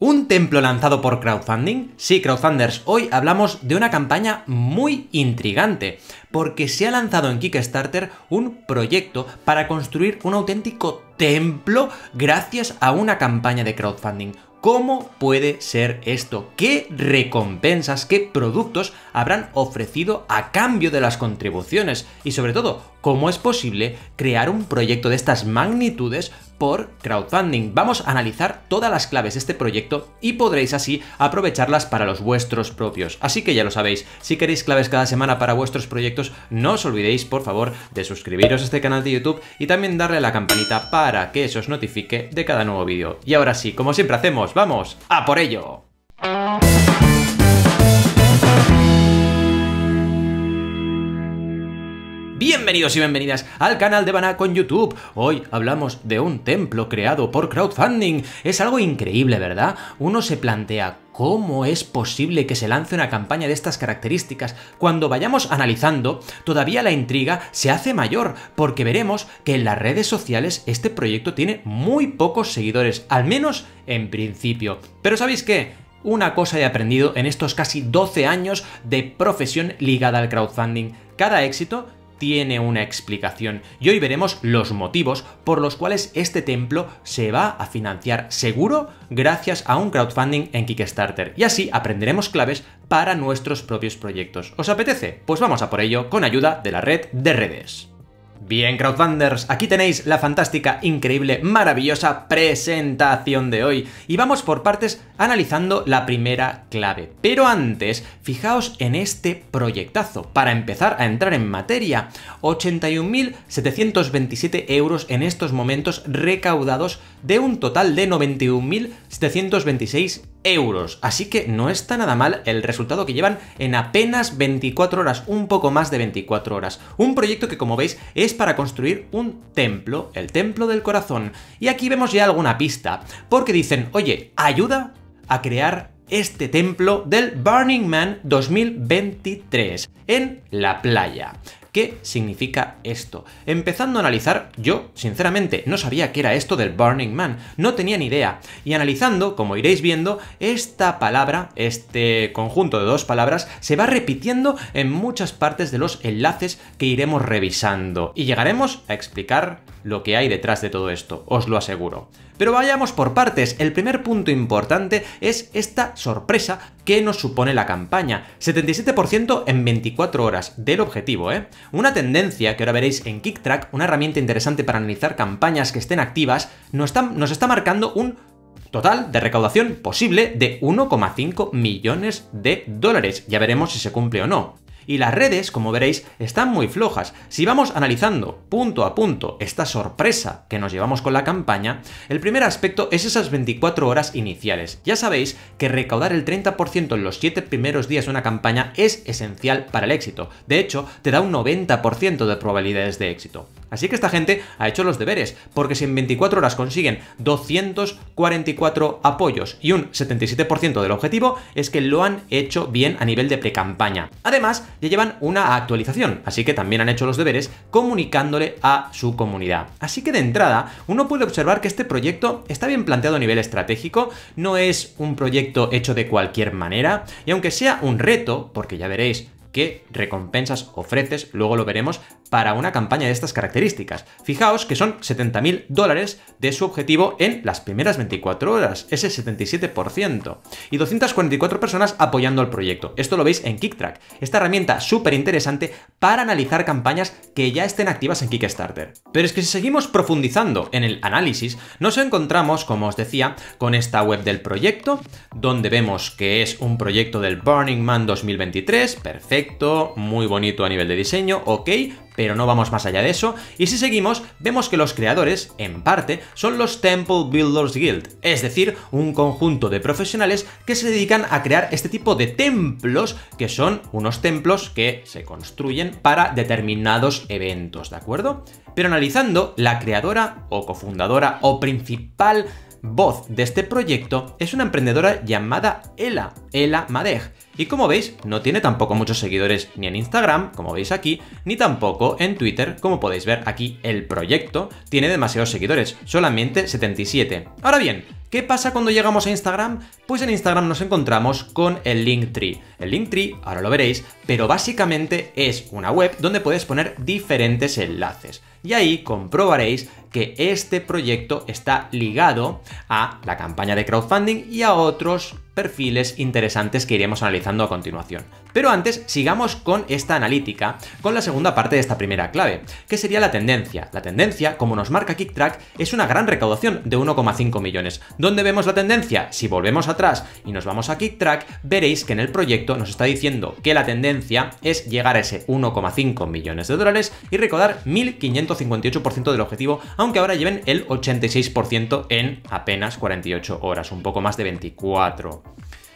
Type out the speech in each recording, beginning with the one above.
Un templo lanzado por crowdfunding. Sí, crowdfunders, hoy hablamos de una campaña muy intrigante, porque se ha lanzado en Kickstarter un proyecto para construir un auténtico templo gracias a una campaña de crowdfunding. ¿Cómo puede ser esto? ¿Qué recompensas, qué productos habrán ofrecido a cambio de las contribuciones? Y sobre todo, cómo es posible crear un proyecto de estas magnitudes por crowdfunding. Vamos a analizar todas las claves de este proyecto y podréis así aprovecharlas para los vuestros propios. Así que ya lo sabéis, si queréis claves cada semana para vuestros proyectos, no os olvidéis por favor de suscribiros a este canal de YouTube y también darle a la campanita para que se os notifique de cada nuevo vídeo. Y ahora sí, como siempre hacemos, vamos a por ello. Bienvenidos y bienvenidas al canal de Banaco en YouTube. Hoy hablamos de un templo creado por crowdfunding. Es algo increíble, ¿verdad? Uno se plantea ¿Cómo es posible que se lance una campaña de estas características? Cuando vayamos analizando, todavía la intriga se hace mayor, porque veremos que en las redes sociales este proyecto tiene muy pocos seguidores, al menos en principio. Pero ¿sabéis qué? Una cosa he aprendido en estos casi 12 años de profesión ligada al crowdfunding. Cada éxito tiene una explicación y hoy veremos los motivos por los cuales este templo se va a financiar seguro gracias a un crowdfunding en Kickstarter y así aprenderemos claves para nuestros propios proyectos. ¿Os apetece? Pues vamos a por ello con ayuda de la red de redes. Bien, crowdfunders, aquí tenéis la fantástica, increíble, maravillosa presentación de hoy y vamos por partes analizando la primera clave. Pero antes, fijaos en este proyectazo para empezar a entrar en materia. 81.727 euros en estos momentos recaudados de un total de 91.726 euros euros. Así que no está nada mal el resultado que llevan en apenas 24 horas, un poco más de 24 horas. Un proyecto que como veis es para construir un templo, el templo del corazón. Y aquí vemos ya alguna pista, porque dicen, oye, ayuda a crear este templo del Burning Man 2023 en la playa. ¿Qué significa esto? Empezando a analizar, yo, sinceramente, no sabía qué era esto del Burning Man, no tenía ni idea. Y analizando, como iréis viendo, esta palabra, este conjunto de dos palabras, se va repitiendo en muchas partes de los enlaces que iremos revisando. Y llegaremos a explicar lo que hay detrás de todo esto, os lo aseguro. Pero vayamos por partes, el primer punto importante es esta sorpresa que nos supone la campaña, 77% en 24 horas del objetivo, ¿eh? Una tendencia que ahora veréis en KickTrack, una herramienta interesante para analizar campañas que estén activas, nos está, nos está marcando un total de recaudación posible de 1,5 millones de dólares. Ya veremos si se cumple o no. Y las redes, como veréis, están muy flojas. Si vamos analizando punto a punto esta sorpresa que nos llevamos con la campaña, el primer aspecto es esas 24 horas iniciales. Ya sabéis que recaudar el 30% en los 7 primeros días de una campaña es esencial para el éxito. De hecho, te da un 90% de probabilidades de éxito. Así que esta gente ha hecho los deberes, porque si en 24 horas consiguen 244 apoyos y un 77% del objetivo, es que lo han hecho bien a nivel de precampaña. Además, ya llevan una actualización, así que también han hecho los deberes comunicándole a su comunidad. Así que de entrada, uno puede observar que este proyecto está bien planteado a nivel estratégico, no es un proyecto hecho de cualquier manera, y aunque sea un reto, porque ya veréis qué recompensas ofreces, luego lo veremos, para una campaña de estas características. Fijaos que son 70.000 dólares de su objetivo en las primeras 24 horas, ese 77%. Y 244 personas apoyando el proyecto. Esto lo veis en KickTrack, esta herramienta súper interesante para analizar campañas que ya estén activas en Kickstarter. Pero es que si seguimos profundizando en el análisis, nos encontramos, como os decía, con esta web del proyecto, donde vemos que es un proyecto del Burning Man 2023, perfecto, muy bonito a nivel de diseño, ok, pero no vamos más allá de eso. Y si seguimos, vemos que los creadores, en parte, son los Temple Builders Guild, es decir, un conjunto de profesionales que se dedican a crear este tipo de templos, que son unos templos que se construyen para determinados eventos, ¿de acuerdo? Pero analizando, la creadora o cofundadora o principal voz de este proyecto es una emprendedora llamada Ela, Ela Madej, y como veis, no tiene tampoco muchos seguidores ni en Instagram, como veis aquí, ni tampoco en Twitter, como podéis ver aquí el proyecto, tiene demasiados seguidores, solamente 77. Ahora bien, ¿Qué pasa cuando llegamos a Instagram? Pues en Instagram nos encontramos con el Linktree. El Linktree, ahora lo veréis, pero básicamente es una web donde puedes poner diferentes enlaces. Y ahí comprobaréis que este proyecto está ligado a la campaña de crowdfunding y a otros perfiles interesantes que iremos analizando a continuación. Pero antes, sigamos con esta analítica, con la segunda parte de esta primera clave, que sería la tendencia. La tendencia, como nos marca KickTrack, es una gran recaudación de 1,5 millones. ¿Dónde vemos la tendencia? Si volvemos atrás y nos vamos a KickTrack, veréis que en el proyecto nos está diciendo que la tendencia es llegar a ese 1,5 millones de dólares y recaudar 1.558% del objetivo, aunque ahora lleven el 86% en apenas 48 horas, un poco más de 24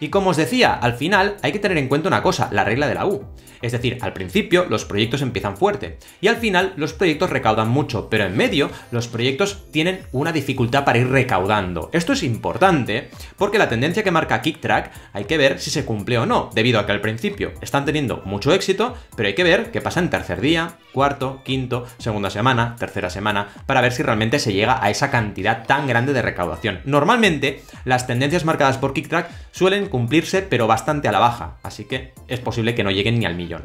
y como os decía, al final hay que tener en cuenta una cosa, la regla de la U. Es decir, al principio los proyectos empiezan fuerte y al final los proyectos recaudan mucho, pero en medio los proyectos tienen una dificultad para ir recaudando. Esto es importante porque la tendencia que marca KickTrack hay que ver si se cumple o no, debido a que al principio están teniendo mucho éxito, pero hay que ver qué pasa en tercer día, cuarto, quinto, segunda semana, tercera semana, para ver si realmente se llega a esa cantidad tan grande de recaudación. Normalmente las tendencias marcadas por KickTrack suelen cumplirse, pero bastante a la baja, así que es posible que no lleguen ni al millón.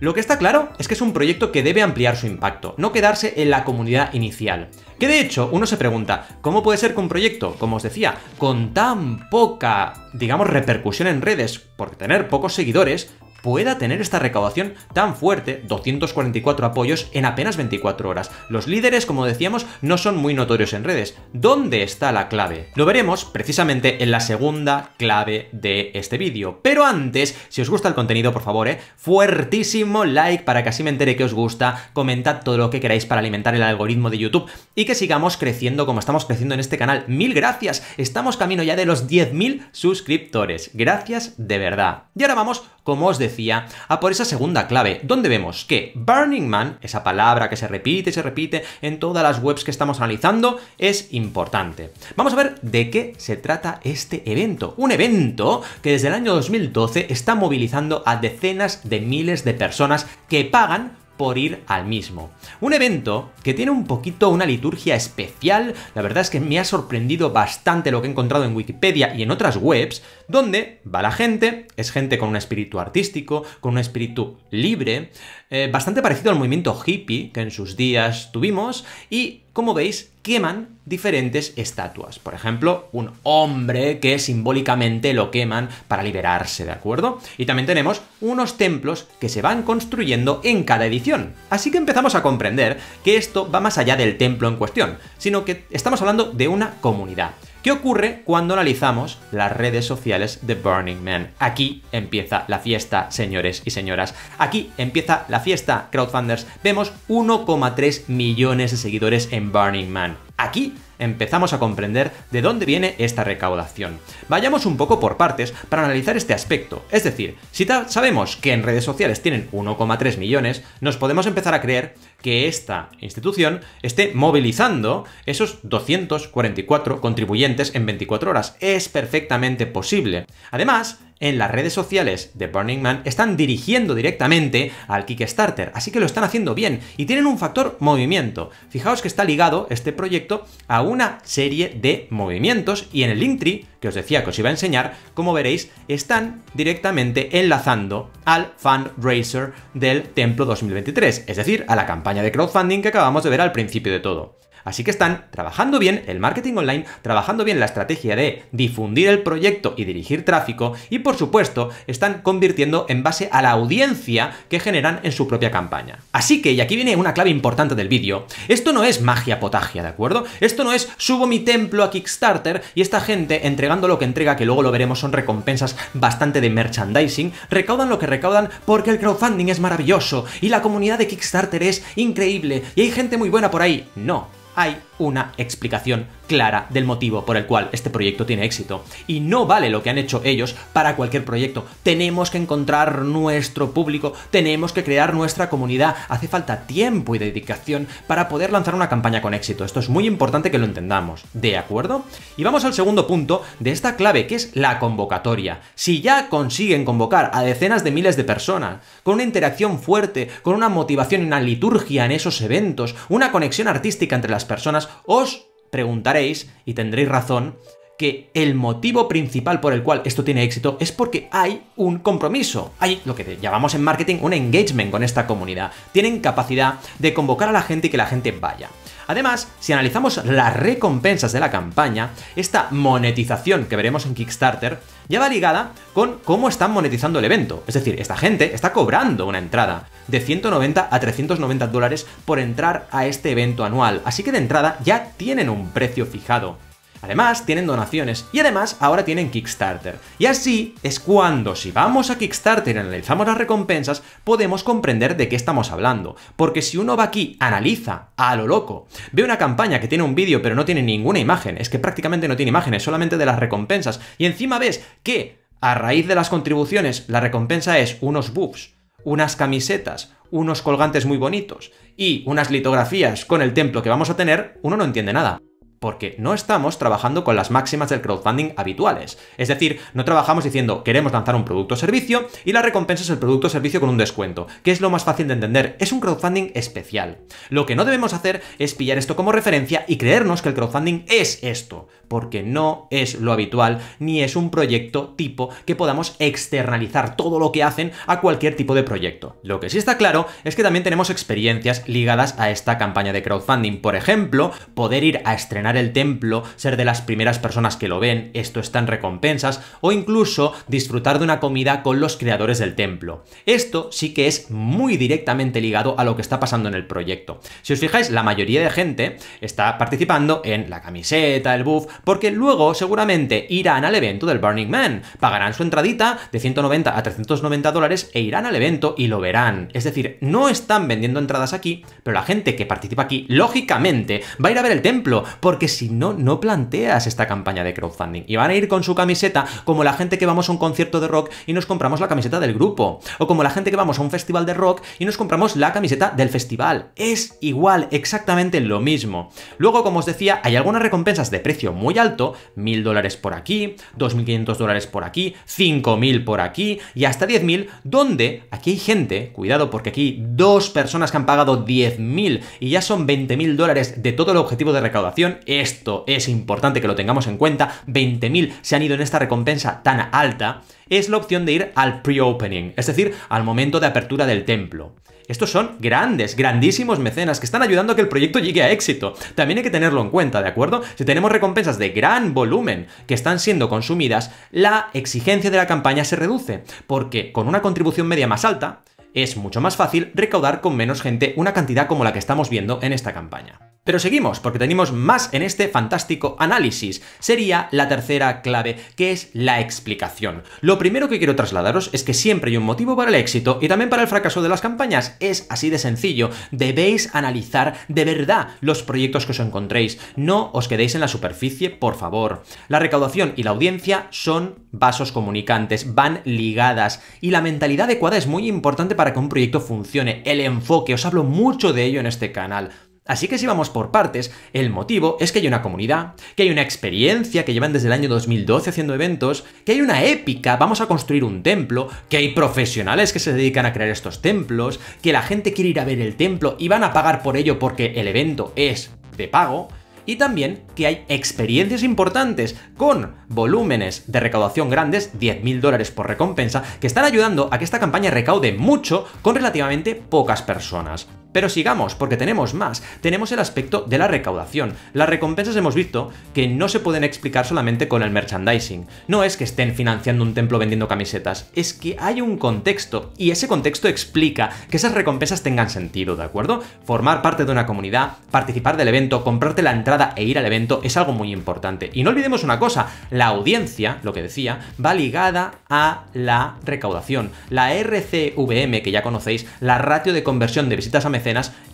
Lo que está claro es que es un proyecto que debe ampliar su impacto, no quedarse en la comunidad inicial. Que de hecho, uno se pregunta, ¿cómo puede ser que un proyecto, como os decía, con tan poca, digamos, repercusión en redes, por tener pocos seguidores, pueda tener esta recaudación tan fuerte, 244 apoyos en apenas 24 horas. Los líderes, como decíamos, no son muy notorios en redes. ¿Dónde está la clave? Lo veremos precisamente en la segunda clave de este vídeo. Pero antes, si os gusta el contenido, por favor, ¿eh? fuertísimo like para que así me entere que os gusta, comentad todo lo que queráis para alimentar el algoritmo de YouTube y que sigamos creciendo como estamos creciendo en este canal. Mil gracias, estamos camino ya de los 10.000 suscriptores. Gracias de verdad. Y ahora vamos, como os decía, decía, a ah, por esa segunda clave, donde vemos que Burning Man, esa palabra que se repite y se repite en todas las webs que estamos analizando, es importante. Vamos a ver de qué se trata este evento. Un evento que desde el año 2012 está movilizando a decenas de miles de personas que pagan por ir al mismo. Un evento que tiene un poquito una liturgia especial, la verdad es que me ha sorprendido bastante lo que he encontrado en Wikipedia y en otras webs, donde va la gente, es gente con un espíritu artístico, con un espíritu libre, eh, bastante parecido al movimiento hippie que en sus días tuvimos, y como veis, queman diferentes estatuas. Por ejemplo, un hombre que simbólicamente lo queman para liberarse, ¿de acuerdo? Y también tenemos unos templos que se van construyendo en cada edición. Así que empezamos a comprender que esto va más allá del templo en cuestión, sino que estamos hablando de una comunidad. ¿Qué ocurre cuando analizamos las redes sociales de Burning Man? Aquí empieza la fiesta, señores y señoras. Aquí empieza la fiesta, crowdfunders. Vemos 1,3 millones de seguidores en Burning Man. Aquí empezamos a comprender de dónde viene esta recaudación. Vayamos un poco por partes para analizar este aspecto. Es decir, si sabemos que en redes sociales tienen 1,3 millones, nos podemos empezar a creer que esta institución esté movilizando esos 244 contribuyentes en 24 horas. Es perfectamente posible. Además, en las redes sociales de Burning Man están dirigiendo directamente al Kickstarter, así que lo están haciendo bien y tienen un factor movimiento. Fijaos que está ligado este proyecto a una serie de movimientos y en el Linktree, que os decía que os iba a enseñar, como veréis, están directamente enlazando al fundraiser del Templo 2023, es decir, a la campaña de crowdfunding que acabamos de ver al principio de todo. Así que están trabajando bien el marketing online, trabajando bien la estrategia de difundir el proyecto y dirigir tráfico y por supuesto están convirtiendo en base a la audiencia que generan en su propia campaña. Así que, y aquí viene una clave importante del vídeo, esto no es magia potagia, ¿de acuerdo? Esto no es subo mi templo a Kickstarter y esta gente entregando lo que entrega, que luego lo veremos, son recompensas bastante de merchandising, recaudan lo que recaudan porque el crowdfunding es maravilloso y la comunidad de Kickstarter es increíble y hay gente muy buena por ahí. No. はい una explicación clara del motivo por el cual este proyecto tiene éxito. Y no vale lo que han hecho ellos para cualquier proyecto. Tenemos que encontrar nuestro público, tenemos que crear nuestra comunidad. Hace falta tiempo y dedicación para poder lanzar una campaña con éxito. Esto es muy importante que lo entendamos. ¿De acuerdo? Y vamos al segundo punto de esta clave, que es la convocatoria. Si ya consiguen convocar a decenas de miles de personas, con una interacción fuerte, con una motivación y una liturgia en esos eventos, una conexión artística entre las personas, os preguntaréis, y tendréis razón, que el motivo principal por el cual esto tiene éxito es porque hay un compromiso. Hay lo que llamamos en marketing un engagement con esta comunidad. Tienen capacidad de convocar a la gente y que la gente vaya. Además, si analizamos las recompensas de la campaña, esta monetización que veremos en Kickstarter ya va ligada con cómo están monetizando el evento. Es decir, esta gente está cobrando una entrada de 190 a 390 dólares por entrar a este evento anual, así que de entrada ya tienen un precio fijado. Además, tienen donaciones y además ahora tienen Kickstarter. Y así es cuando, si vamos a Kickstarter y analizamos las recompensas, podemos comprender de qué estamos hablando. Porque si uno va aquí, analiza a lo loco, ve una campaña que tiene un vídeo pero no tiene ninguna imagen, es que prácticamente no tiene imágenes, solamente de las recompensas, y encima ves que a raíz de las contribuciones la recompensa es unos buffs, unas camisetas, unos colgantes muy bonitos y unas litografías con el templo que vamos a tener, uno no entiende nada porque no estamos trabajando con las máximas del crowdfunding habituales. Es decir, no trabajamos diciendo queremos lanzar un producto o servicio y la recompensa es el producto o servicio con un descuento, que es lo más fácil de entender, es un crowdfunding especial. Lo que no debemos hacer es pillar esto como referencia y creernos que el crowdfunding es esto, porque no es lo habitual ni es un proyecto tipo que podamos externalizar todo lo que hacen a cualquier tipo de proyecto. Lo que sí está claro es que también tenemos experiencias ligadas a esta campaña de crowdfunding, por ejemplo, poder ir a estrenar el templo, ser de las primeras personas que lo ven, esto está en recompensas, o incluso disfrutar de una comida con los creadores del templo. Esto sí que es muy directamente ligado a lo que está pasando en el proyecto. Si os fijáis, la mayoría de gente está participando en la camiseta, el buff, porque luego seguramente irán al evento del Burning Man, pagarán su entradita de 190 a 390 dólares e irán al evento y lo verán. Es decir, no están vendiendo entradas aquí, pero la gente que participa aquí, lógicamente, va a ir a ver el templo, porque si no, no planteas esta campaña de crowdfunding. Y van a ir con su camiseta como la gente que vamos a un concierto de rock y nos compramos la camiseta del grupo. O como la gente que vamos a un festival de rock y nos compramos la camiseta del festival. Es igual, exactamente lo mismo. Luego, como os decía, hay algunas recompensas de precio muy alto, 1.000 dólares por aquí, 2.500 dólares por aquí, 5.000 por aquí y hasta 10.000, donde aquí hay gente, cuidado porque aquí dos personas que han pagado 10.000 y ya son 20.000 dólares de todo el objetivo de recaudación, esto es importante que lo tengamos en cuenta, 20.000 se han ido en esta recompensa tan alta, es la opción de ir al pre-opening, es decir, al momento de apertura del templo. Estos son grandes, grandísimos mecenas que están ayudando a que el proyecto llegue a éxito. También hay que tenerlo en cuenta, ¿de acuerdo? Si tenemos recompensas de gran volumen que están siendo consumidas, la exigencia de la campaña se reduce, porque con una contribución media más alta, es mucho más fácil recaudar con menos gente una cantidad como la que estamos viendo en esta campaña. Pero seguimos, porque tenemos más en este fantástico análisis. Sería la tercera clave, que es la explicación. Lo primero que quiero trasladaros es que siempre hay un motivo para el éxito y también para el fracaso de las campañas. Es así de sencillo. Debéis analizar de verdad los proyectos que os encontréis. No os quedéis en la superficie, por favor. La recaudación y la audiencia son vasos comunicantes, van ligadas. Y la mentalidad adecuada es muy importante para para que un proyecto funcione, el enfoque, os hablo mucho de ello en este canal. Así que si vamos por partes, el motivo es que hay una comunidad, que hay una experiencia que llevan desde el año 2012 haciendo eventos, que hay una épica, vamos a construir un templo, que hay profesionales que se dedican a crear estos templos, que la gente quiere ir a ver el templo y van a pagar por ello porque el evento es de pago, y también que hay experiencias importantes con volúmenes de recaudación grandes, 10.000 dólares por recompensa, que están ayudando a que esta campaña recaude mucho con relativamente pocas personas. Pero sigamos, porque tenemos más. Tenemos el aspecto de la recaudación. Las recompensas hemos visto que no se pueden explicar solamente con el merchandising. No es que estén financiando un templo vendiendo camisetas, es que hay un contexto, y ese contexto explica que esas recompensas tengan sentido, ¿de acuerdo? Formar parte de una comunidad, participar del evento, comprarte la entrada e ir al evento es algo muy importante. Y no olvidemos una cosa, la audiencia, lo que decía, va ligada a la recaudación. La RCVM, que ya conocéis, la ratio de conversión de visitas a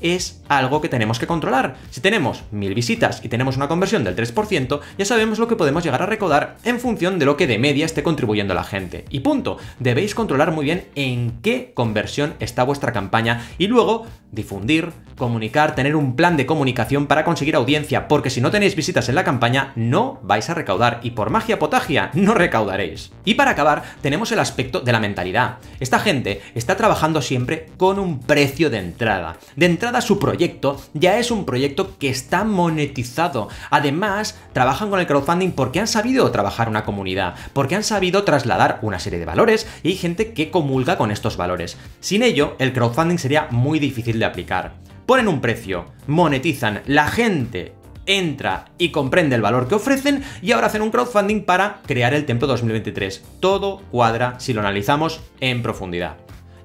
es algo que tenemos que controlar. Si tenemos mil visitas y tenemos una conversión del 3%, ya sabemos lo que podemos llegar a recaudar en función de lo que de media esté contribuyendo la gente. Y punto, debéis controlar muy bien en qué conversión está vuestra campaña y luego difundir, comunicar, tener un plan de comunicación para conseguir audiencia, porque si no tenéis visitas en la campaña no vais a recaudar y por magia potagia no recaudaréis. Y para acabar, tenemos el aspecto de la mentalidad. Esta gente está trabajando siempre con un precio de entrada. De entrada su proyecto ya es un proyecto que está monetizado. Además, trabajan con el crowdfunding porque han sabido trabajar una comunidad, porque han sabido trasladar una serie de valores y hay gente que comulga con estos valores. Sin ello, el crowdfunding sería muy difícil de aplicar. Ponen un precio, monetizan, la gente entra y comprende el valor que ofrecen y ahora hacen un crowdfunding para crear el Templo 2023. Todo cuadra si lo analizamos en profundidad.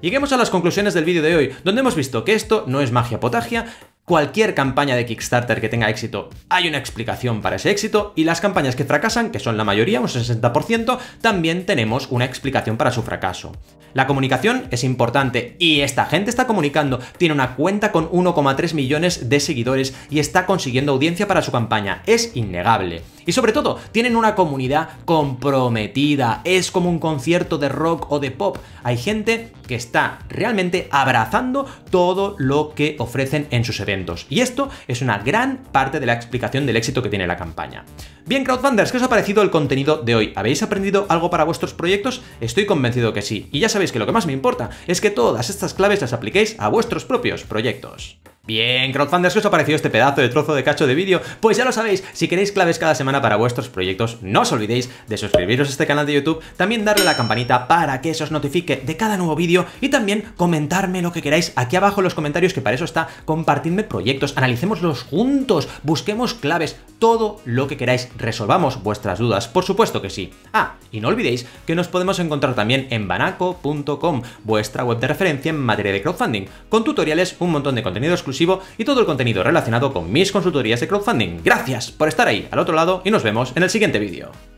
Lleguemos a las conclusiones del vídeo de hoy, donde hemos visto que esto no es magia potagia, Cualquier campaña de Kickstarter que tenga éxito, hay una explicación para ese éxito y las campañas que fracasan, que son la mayoría, un 60%, también tenemos una explicación para su fracaso. La comunicación es importante y esta gente está comunicando, tiene una cuenta con 1,3 millones de seguidores y está consiguiendo audiencia para su campaña, es innegable. Y sobre todo, tienen una comunidad comprometida. Es como un concierto de rock o de pop. Hay gente que está realmente abrazando todo lo que ofrecen en sus eventos. Y esto es una gran parte de la explicación del éxito que tiene la campaña. Bien, crowdfunders, ¿qué os ha parecido el contenido de hoy? ¿Habéis aprendido algo para vuestros proyectos? Estoy convencido que sí. Y ya sabéis que lo que más me importa es que todas estas claves las apliquéis a vuestros propios proyectos. Bien, crowdfunders, ¿qué os ha parecido este pedazo de trozo de cacho de vídeo? Pues ya lo sabéis, si queréis claves cada semana para vuestros proyectos, no os olvidéis de suscribiros a este canal de YouTube, también darle la campanita para que se os notifique de cada nuevo vídeo y también comentarme lo que queráis aquí abajo en los comentarios, que para eso está, compartidme proyectos, analicémoslos juntos, busquemos claves, todo lo que queráis, resolvamos vuestras dudas, por supuesto que sí. Ah, y no olvidéis que nos podemos encontrar también en banaco.com, vuestra web de referencia en materia de crowdfunding, con tutoriales, un montón de contenido exclusivo, y todo el contenido relacionado con mis consultorías de crowdfunding. Gracias por estar ahí al otro lado y nos vemos en el siguiente vídeo.